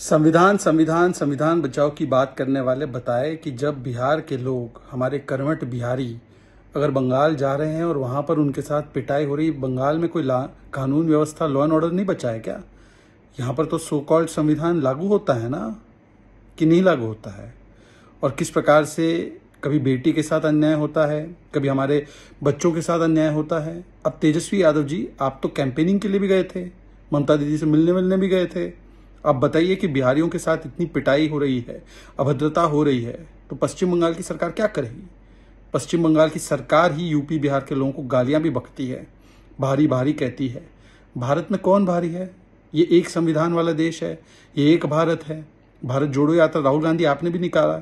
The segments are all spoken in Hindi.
संविधान संविधान संविधान बचाव की बात करने वाले बताए कि जब बिहार के लोग हमारे करवट बिहारी अगर बंगाल जा रहे हैं और वहाँ पर उनके साथ पिटाई हो रही बंगाल में कोई ला कानून व्यवस्था लॉ एंड ऑर्डर नहीं बचाए क्या यहाँ पर तो सो कॉल्ड संविधान लागू होता है ना कि नहीं लागू होता है और किस प्रकार से कभी बेटी के साथ अन्याय होता है कभी हमारे बच्चों के साथ अन्याय होता है अब तेजस्वी यादव जी आप तो कैंपेनिंग के लिए भी गए थे ममता दीदी से मिलने मिलने भी गए थे आप बताइए कि बिहारियों के साथ इतनी पिटाई हो रही है अभद्रता हो रही है तो पश्चिम बंगाल की सरकार क्या करेगी पश्चिम बंगाल की सरकार ही यूपी बिहार के लोगों को गालियां भी बकती है भारी भारी कहती है भारत में कौन भारी है ये एक संविधान वाला देश है ये एक भारत है भारत जोड़ो यात्रा राहुल गांधी आपने भी निकाला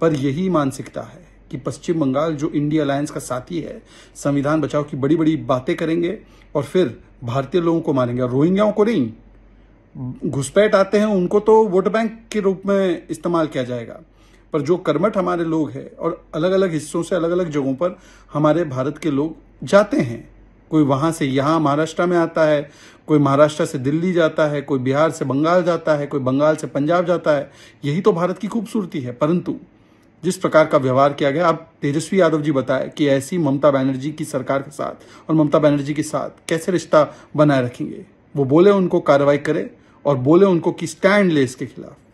पर यही मानसिकता है कि पश्चिम बंगाल जो इंडिया अलायंस का साथी है संविधान बचाव की बड़ी बड़ी बातें करेंगे और फिर भारतीय लोगों को मारेंगे और रोहिंग्याओं को नहीं घुसपैठ आते हैं उनको तो वोट बैंक के रूप में इस्तेमाल किया जाएगा पर जो कर्मठ हमारे लोग हैं और अलग अलग हिस्सों से अलग अलग जगहों पर हमारे भारत के लोग जाते हैं कोई वहां से यहाँ महाराष्ट्र में आता है कोई महाराष्ट्र से दिल्ली जाता है कोई बिहार से बंगाल जाता है कोई बंगाल से पंजाब जाता है यही तो भारत की खूबसूरती है परंतु जिस प्रकार का व्यवहार किया गया आप तेजस्वी यादव जी बताए कि ऐसी ममता बनर्जी की सरकार के साथ और ममता बनर्जी के साथ कैसे रिश्ता बनाए रखेंगे वो बोले उनको कार्रवाई करे और बोले उनको कि स्टैंड ले इसके खिलाफ